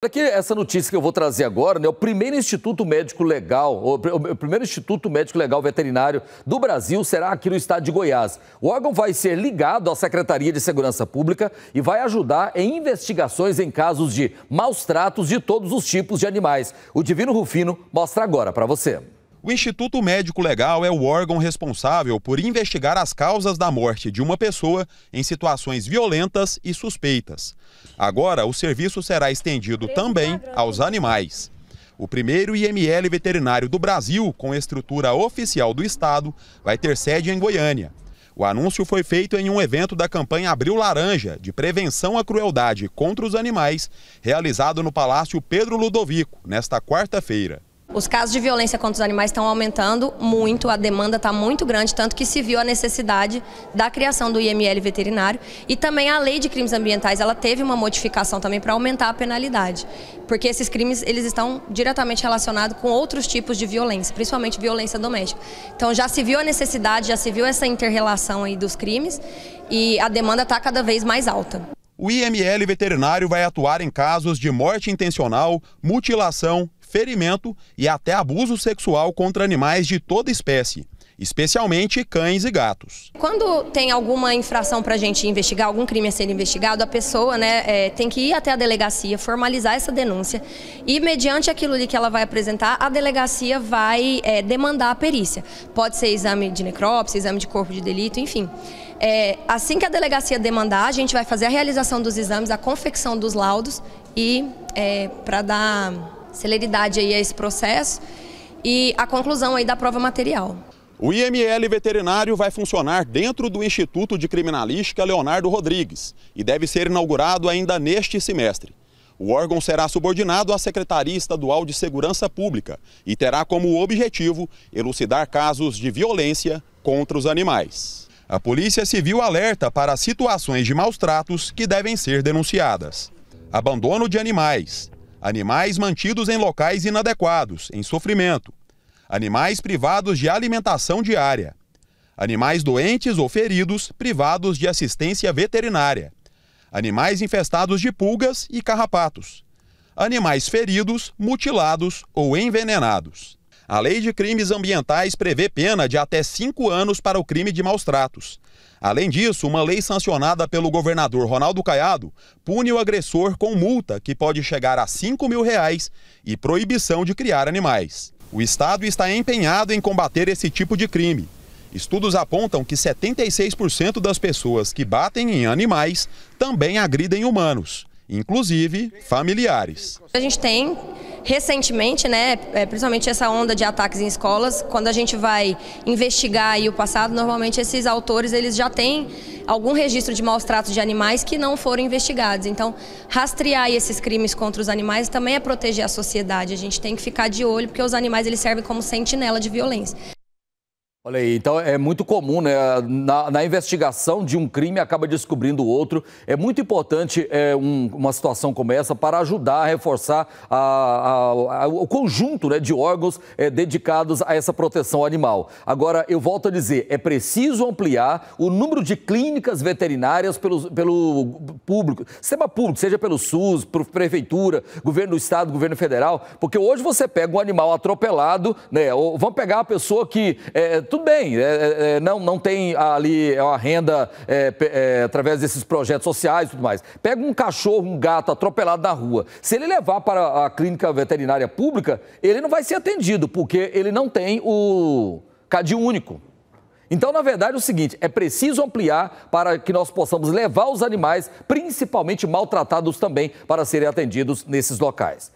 Aqui, essa notícia que eu vou trazer agora, né, é o primeiro Instituto Médico Legal, o, o, primeiro Instituto Médico Legal Veterinário do Brasil será aqui no estado de Goiás. O órgão vai ser ligado à Secretaria de Segurança Pública e vai ajudar em investigações em casos de maus tratos de todos os tipos de animais. O Divino Rufino mostra agora para você. O Instituto Médico Legal é o órgão responsável por investigar as causas da morte de uma pessoa em situações violentas e suspeitas. Agora, o serviço será estendido também aos animais. O primeiro IML veterinário do Brasil, com estrutura oficial do Estado, vai ter sede em Goiânia. O anúncio foi feito em um evento da campanha Abril Laranja, de prevenção à crueldade contra os animais, realizado no Palácio Pedro Ludovico, nesta quarta-feira. Os casos de violência contra os animais estão aumentando muito, a demanda está muito grande, tanto que se viu a necessidade da criação do IML veterinário e também a lei de crimes ambientais, ela teve uma modificação também para aumentar a penalidade, porque esses crimes eles estão diretamente relacionados com outros tipos de violência, principalmente violência doméstica. Então já se viu a necessidade, já se viu essa interrelação aí dos crimes e a demanda está cada vez mais alta. O IML veterinário vai atuar em casos de morte intencional, mutilação ferimento e até abuso sexual contra animais de toda espécie especialmente cães e gatos. Quando tem alguma infração para a gente investigar, algum crime a ser investigado, a pessoa né, é, tem que ir até a delegacia, formalizar essa denúncia e, mediante aquilo que ela vai apresentar, a delegacia vai é, demandar a perícia. Pode ser exame de necrópsia, exame de corpo de delito, enfim. É, assim que a delegacia demandar, a gente vai fazer a realização dos exames, a confecção dos laudos e é, para dar celeridade aí a esse processo e a conclusão aí da prova material. O IML veterinário vai funcionar dentro do Instituto de Criminalística Leonardo Rodrigues e deve ser inaugurado ainda neste semestre. O órgão será subordinado à Secretaria Estadual de Segurança Pública e terá como objetivo elucidar casos de violência contra os animais. A Polícia Civil alerta para situações de maus tratos que devem ser denunciadas. Abandono de animais, animais mantidos em locais inadequados, em sofrimento, animais privados de alimentação diária, animais doentes ou feridos privados de assistência veterinária, animais infestados de pulgas e carrapatos, animais feridos, mutilados ou envenenados. A Lei de Crimes Ambientais prevê pena de até cinco anos para o crime de maus tratos. Além disso, uma lei sancionada pelo governador Ronaldo Caiado pune o agressor com multa que pode chegar a 5 mil reais e proibição de criar animais. O Estado está empenhado em combater esse tipo de crime. Estudos apontam que 76% das pessoas que batem em animais também agridem humanos, inclusive familiares. A gente tem recentemente, né, é, principalmente essa onda de ataques em escolas, quando a gente vai investigar o passado, normalmente esses autores eles já têm algum registro de maus tratos de animais que não foram investigados. Então, rastrear esses crimes contra os animais também é proteger a sociedade. A gente tem que ficar de olho porque os animais eles servem como sentinela de violência. Olha aí, então é muito comum, né? Na, na investigação de um crime acaba descobrindo outro. É muito importante é, um, uma situação como essa para ajudar a reforçar a, a, a, o conjunto né, de órgãos é, dedicados a essa proteção animal. Agora, eu volto a dizer, é preciso ampliar o número de clínicas veterinárias pelo, pelo público, sistema público, seja pelo SUS, por prefeitura, governo do estado, governo federal, porque hoje você pega um animal atropelado, né? Ou vamos pegar uma pessoa que é, tudo bem, é, é, é, não, não tem ali é uma renda é, é, através desses projetos sociais e tudo mais. Pega um cachorro, um gato atropelado na rua. Se ele levar para a clínica veterinária pública, ele não vai ser atendido, porque ele não tem o CAD único. Então, na verdade, é o seguinte: é preciso ampliar para que nós possamos levar os animais, principalmente maltratados também, para serem atendidos nesses locais.